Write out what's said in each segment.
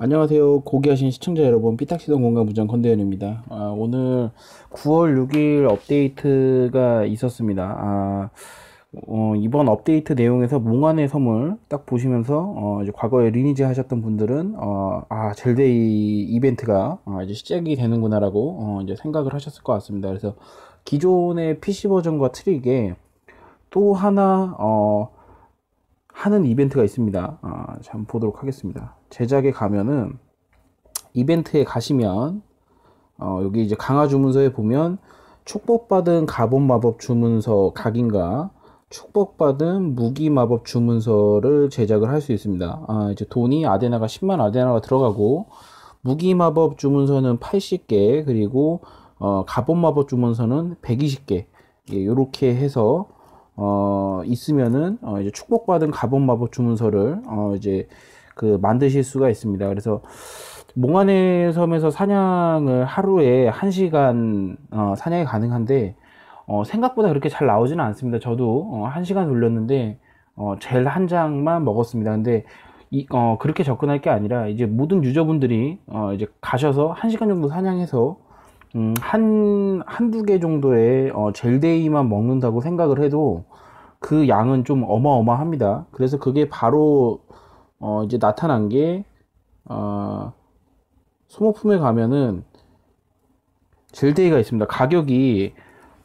안녕하세요. 고귀하신 시청자 여러분, 삐딱시동 공간 부장 컨대현입니다. 아, 오늘 9월 6일 업데이트가 있었습니다. 아, 어, 이번 업데이트 내용에서 몽환의 섬을 딱 보시면서 어, 이제 과거에 리니지 하셨던 분들은 어, 아 젤데이 이벤트가 어, 이제 시작이 되는구나라고 어, 이제 생각을 하셨을 것 같습니다. 그래서 기존의 PC 버전과 트릭에 또 하나 어, 하는 이벤트가 있습니다. 아, 잠 보도록 하겠습니다. 제작에 가면은 이벤트에 가시면 어, 여기 이제 강화 주문서에 보면 축복받은 가본 마법 주문서 각인과 축복받은 무기 마법 주문서를 제작을 할 수 있습니다. 아, 이제 돈이 아데나가 10만 아데나가 들어가고 무기 마법 주문서는 80개 그리고 어, 가본 마법 주문서는 120개 이렇게 예, 해서 어, 있으면은 어, 이제 축복받은 가본 마법 주문서를 어, 이제 그 만드실 수가 있습니다. 그래서 몽환의 섬에서 사냥을 하루에 한시간 어, 사냥이 가능한데 어, 생각보다 그렇게 잘 나오지는 않습니다. 저도 어, 1시간 돌렸는데 어, 젤 한 장만 먹었습니다. 근데 이, 어, 그렇게 접근할 게 아니라 이제 모든 유저분들이 어, 이제 가셔서 1시간 정도 사냥해서 음, 한, 한두 개 정도의 어, 젤데이만 먹는다고 생각을 해도 그 양은 좀 어마어마합니다. 그래서 그게 바로 어, 이제 나타난 게, 어, 소모품에 가면은 젤데이가 있습니다. 가격이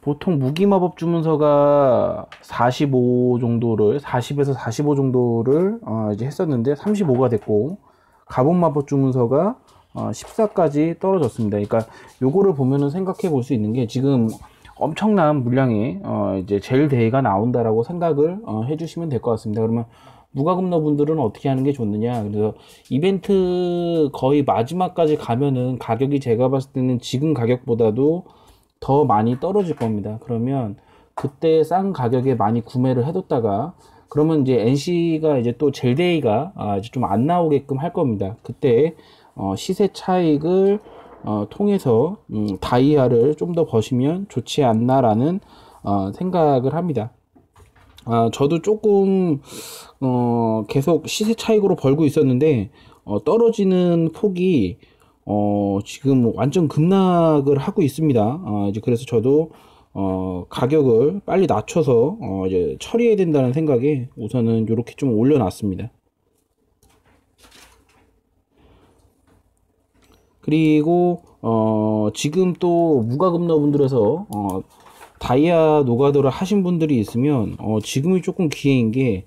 보통 무기마법 주문서가 45 정도를, 40에서 45 정도를 어, 이제 했었는데 35가 됐고, 가본마법 주문서가 어, 14까지 떨어졌습니다. 그러니까 요거를 보면은 생각해 볼 수 있는 게 지금 엄청난 물량의 어, 이제 젤 데이가 나온다라고 생각을 어, 해주시면 될 것 같습니다. 그러면 무과금너 분들은 어떻게 하는 게 좋느냐. 그래서 이벤트 거의 마지막까지 가면은 가격이 제가 봤을 때는 지금 가격보다도 더 많이 떨어질 겁니다. 그러면 그때 싼 가격에 많이 구매를 해뒀다가 그러면 이제 NC가 이제 또 젤데이가 아이좀안 나오게끔 할 겁니다. 그때 어 시세 차익을 어 통해서 음 다이아를 좀 더 버시면 좋지 않나라는 어 생각을 합니다. 아, 저도 조금, 어, 계속 시세 차익으로 벌고 있었는데, 어, 떨어지는 폭이, 어, 지금 완전 급락을 하고 있습니다. 아, 이제 그래서 저도, 어, 가격을 빨리 낮춰서, 어, 이제 처리해야 된다는 생각에 우선은 이렇게 좀 올려놨습니다. 그리고, 어, 지금 또무가금러분들에서 어, 다이아 노가드를 하신 분들이 있으면 어, 지금이 조금 기회인 게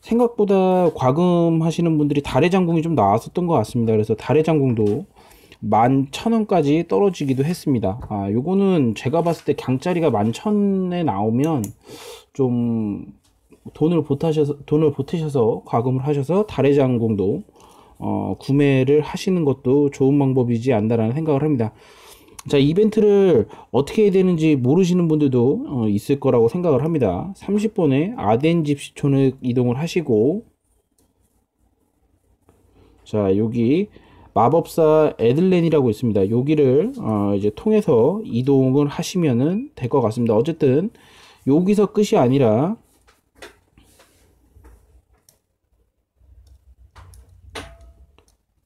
생각보다 과금 하시는 분들이 달의 장궁이 좀 나왔었던 것 같습니다. 그래서 달의 장궁도 만 천원까지 떨어지기도 했습니다. 아, 요거는 제가 봤을 때 강짜리가 만 천에 나오면 좀 돈을 보태셔서, 돈을 보태셔서 과금을 하셔서 달의 장궁도 어, 구매를 하시는 것도 좋은 방법이지 않나라는 생각을 합니다. 자 이벤트를 어떻게 해야 되는지 모르시는 분들도 어, 있을 거라고 생각을 합니다 30번에 아덴 집시촌을 이동을 하시고 자 여기 마법사 에들렌이라고 있습니다 여기를 어, 이제 통해서 이동을 하시면될 것 같습니다 어쨌든 여기서 끝이 아니라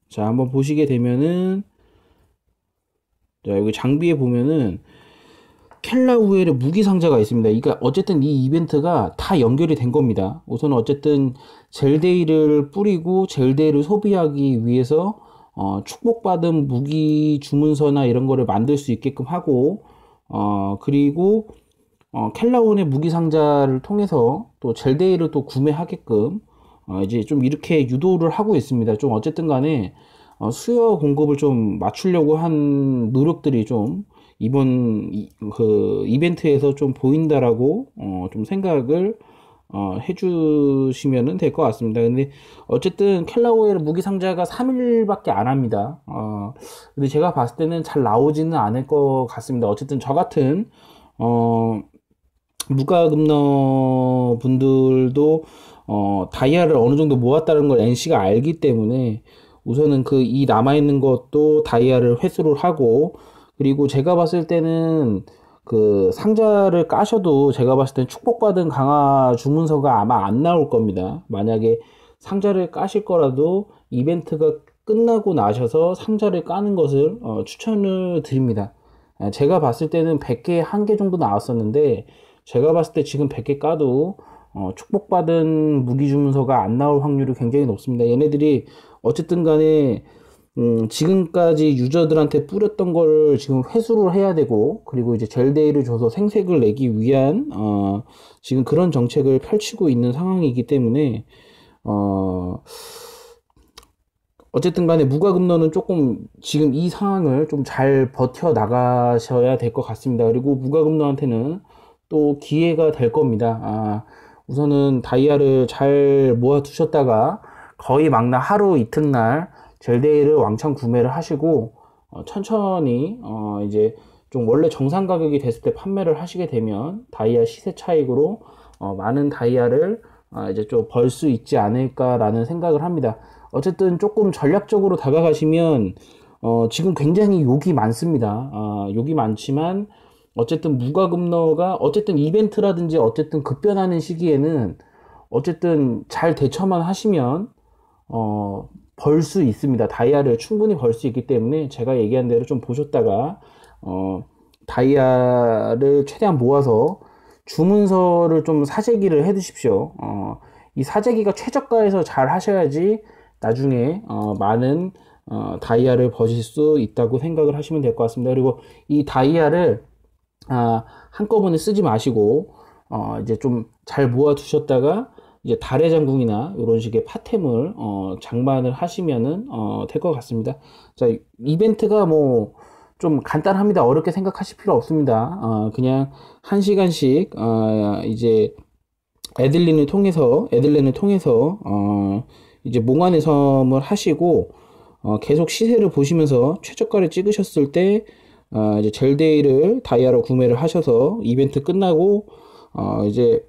자 한번 보시게 되면은 자, 여기 장비에 보면은 켈라우엘의 무기 상자가 있습니다. 그러니까 어쨌든 이 이벤트가 다 연결이 된 겁니다. 우선 어쨌든 젤데이를 뿌리고 젤데이를 소비하기 위해서 어, 축복받은 무기 주문서나 이런 거를 만들 수 있게끔 하고 어, 그리고 어, 켈라온의 무기 상자를 통해서 또 젤데이를 또 구매하게끔 어, 이제 좀 이렇게 유도를 하고 있습니다. 좀 어쨌든 간에 어, 수요 공급을 좀 맞추려고 한 노력들이 좀 이번 이, 그 이벤트에서 좀 보인다라고 어, 좀 생각을 어, 해주시면은 될것 같습니다. 근데 어쨌든 켈라우의 무기 상자가 3일밖에 안 합니다. 어, 근데 제가 봤을 때는 잘 나오지는 않을 것 같습니다. 어쨌든 저 같은 어, 무가급러 분들도 어, 다이아를 어느 정도 모았다는 걸 NC가 알기 때문에 우선은 그 이 남아있는 것도 다이아를 회수를 하고 그리고 제가 봤을 때는 그 상자를 까셔도 제가 봤을 때는 축복받은 강화 주문서가 아마 안 나올 겁니다. 만약에 상자를 까실 거라도 이벤트가 끝나고 나셔서 상자를 까는 것을 어, 추천을 드립니다. 아, 제가 봤을 때는 100개에 한개 정도 나왔었는데 제가 봤을 때 지금 100개 까도 어, 축복받은 무기주문서가 안 나올 확률이 굉장히 높습니다. 얘네들이 어쨌든 간에 음, 지금까지 유저들한테 뿌렸던 걸 지금 회수를 해야 되고 그리고 이제 젤데이를 줘서 생색을 내기 위한 어, 지금 그런 정책을 펼치고 있는 상황이기 때문에 어, 어쨌든 간에 무과금너는 조금 지금 이 상황을 좀 잘 버텨 나가셔야 될 것 같습니다. 그리고 무과금너한테는 또 기회가 될 겁니다. 아, 우선은 다이아를 잘 모아 두셨다가 거의 막나 하루 이튿날 젤데이를 왕창 구매를 하시고 어, 천천히 어, 이제 좀 원래 정상 가격이 됐을 때 판매를 하시게 되면 다이아 시세 차익으로 어, 많은 다이아를 어, 이제 좀 벌 수 있지 않을까라는 생각을 합니다. 어쨌든 조금 전략적으로 다가가시면 어, 지금 굉장히 욕이 많습니다. 어, 욕이 많지만 어쨌든 무과금너가 어쨌든 이벤트라든지 어쨌든 급변하는 시기에는 어쨌든 잘 대처만 하시면 어, 벌 수 있습니다. 다이아를 충분히 벌 수 있기 때문에 제가 얘기한 대로 좀 보셨다가 어, 다이아를 최대한 모아서 주문서를 좀 사재기를 해 두십시오. 어, 이 사재기가 최저가에서 잘 하셔야지 나중에 어, 많은 어, 다이아를 버실 수 있다고 생각을 하시면 될 것 같습니다. 그리고 이 다이아를 아, 한꺼번에 쓰지 마시고 어, 이제 좀 잘 모아 두셨다가 이제 달의 장궁이나 이런 식의 파템을 어, 장만을 하시면은 어, 될것 같습니다. 자 이벤트가 뭐 좀 간단합니다. 어렵게 생각하실 필요 없습니다. 어, 그냥 한 시간씩 어, 이제 에들린을 통해서 에들렌을 통해서 어, 이제 몽환의 섬을 하시고 어, 계속 시세를 보시면서 최저가를 찍으셨을 때 어, 이제 젤데이를 다이아로 구매를 하셔서 이벤트 끝나고 어, 이제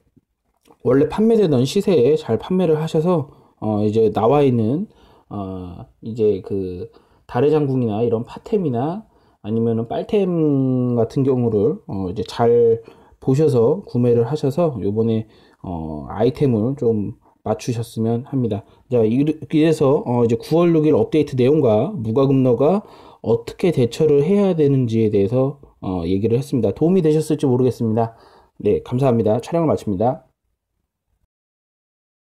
원래 판매되던 시세에 잘 판매를 하셔서 어, 이제 나와 있는 어, 이제 그 달의 장궁이나 이런 파템이나 아니면 빨템 같은 경우를 어, 이제 잘 보셔서 구매를 하셔서 요번에 어, 아이템을 좀 맞추셨으면 합니다. 자, 이래서 어, 이제 9월 6일 업데이트 내용과 무과금너가 어떻게 대처를 해야 되는지에 대해서 어, 얘기를 했습니다. 도움이 되셨을지 모르겠습니다. 네, 감사합니다. 촬영을 마칩니다.